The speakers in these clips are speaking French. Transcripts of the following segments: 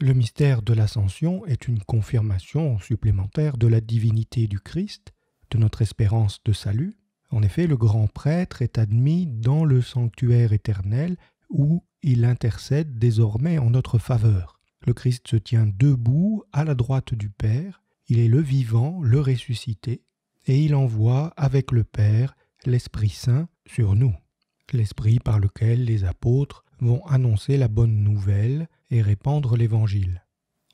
le mystère de l'ascension est une confirmation supplémentaire de la divinité du Christ, de notre espérance de salut. En effet, le grand prêtre est admis dans le sanctuaire éternel où il intercède désormais en notre faveur. Le Christ se tient debout à la droite du Père, il est le vivant, le ressuscité, et il envoie avec le Père l'Esprit Saint sur nous, l'Esprit par lequel les apôtres vont annoncer la bonne nouvelle et répandre l'Évangile.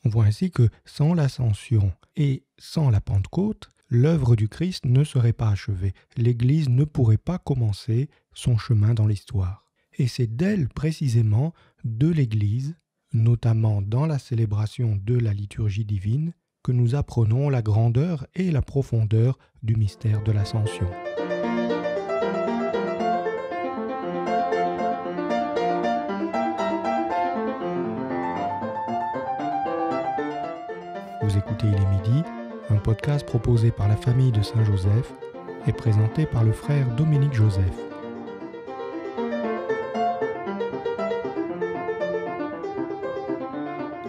On voit ainsi que sans l'ascension et sans la Pentecôte, l'œuvre du Christ ne serait pas achevée, l'Église ne pourrait pas commencer son chemin dans l'histoire. Et c'est d'elle précisément, de l'Église, notamment dans la célébration de la liturgie divine, que nous apprenons la grandeur et la profondeur du mystère de l'ascension. Vous écoutez Il est midi, un podcast proposé par la famille de Saint-Joseph et présenté par le frère Dominique Joseph.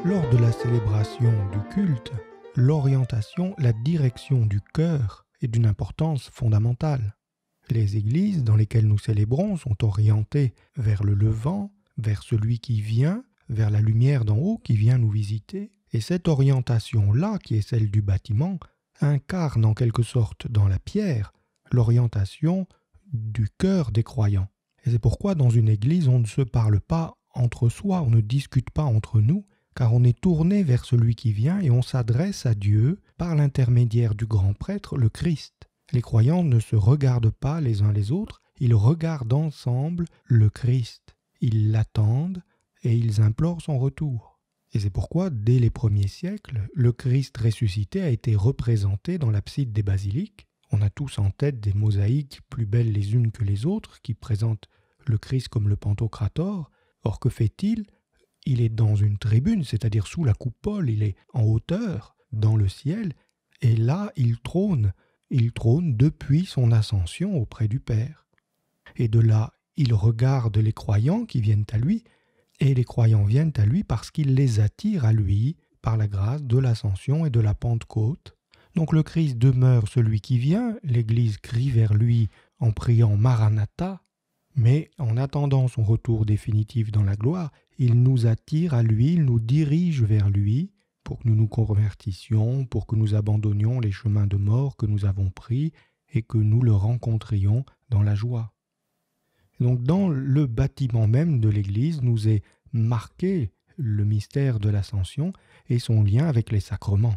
Lors de la célébration du culte, l'orientation, la direction du cœur est d'une importance fondamentale. Les églises dans lesquelles nous célébrons sont orientées vers le levant, vers celui qui vient, vers la lumière d'en haut qui vient nous visiter, et cette orientation-là, qui est celle du bâtiment, incarne en quelque sorte dans la pierre l'orientation du cœur des croyants. Et c'est pourquoi dans une église, on ne se parle pas entre soi, on ne discute pas entre nous, car on est tourné vers celui qui vient et on s'adresse à Dieu par l'intermédiaire du grand prêtre, le Christ. Les croyants ne se regardent pas les uns les autres, ils regardent ensemble le Christ. Ils l'attendent et ils implorent son retour. Et c'est pourquoi, dès les premiers siècles, le Christ ressuscité a été représenté dans l'abside des basiliques. On a tous en tête des mosaïques plus belles les unes que les autres qui présentent le Christ comme le Pantocrator. Or, que fait-il Il est dans une tribune, c'est-à-dire sous la coupole, il est en hauteur, dans le ciel, et là il trône. Il trône depuis son ascension auprès du Père. Et de là, il regarde les croyants qui viennent à lui et les croyants viennent à lui parce qu'il les attire à lui par la grâce de l'ascension et de la Pentecôte. Donc le Christ demeure celui qui vient, l'Église crie vers lui en priant Maranatha, mais en attendant son retour définitif dans la gloire, il nous attire à lui, il nous dirige vers lui, pour que nous nous convertissions, pour que nous abandonnions les chemins de mort que nous avons pris et que nous le rencontrions dans la joie donc dans le bâtiment même de l'Église nous est marqué le mystère de l'ascension et son lien avec les sacrements.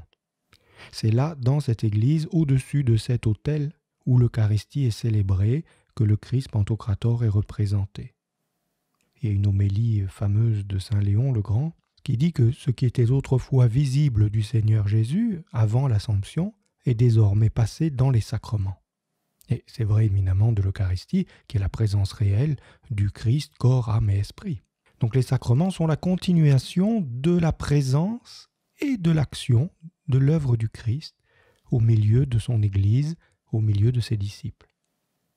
C'est là, dans cette Église, au-dessus de cet autel où l'Eucharistie est célébrée, que le Christ Pantocrator est représenté. Il y a une homélie fameuse de Saint Léon le Grand qui dit que ce qui était autrefois visible du Seigneur Jésus avant l'Assomption est désormais passé dans les sacrements. Et c'est vrai éminemment de l'Eucharistie, qui est la présence réelle du Christ, corps, âme et esprit. Donc les sacrements sont la continuation de la présence et de l'action de l'œuvre du Christ au milieu de son Église, au milieu de ses disciples.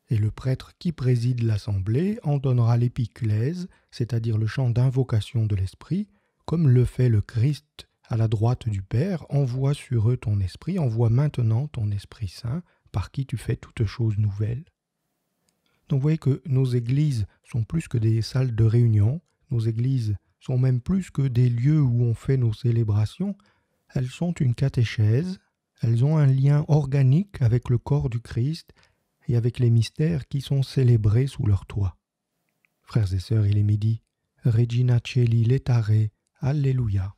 Et le prêtre qui préside l'assemblée en donnera l'épiclèse, c'est-à-dire le chant d'invocation de l'Esprit, comme le fait le Christ à la droite du Père, envoie sur eux ton Esprit, envoie maintenant ton Esprit Saint, par qui tu fais toutes choses nouvelles. Donc vous voyez que nos églises sont plus que des salles de réunion, nos églises sont même plus que des lieux où on fait nos célébrations, elles sont une catéchèse, elles ont un lien organique avec le corps du Christ et avec les mystères qui sont célébrés sous leur toit. Frères et sœurs, il est midi. Regina Celi letare. Alléluia.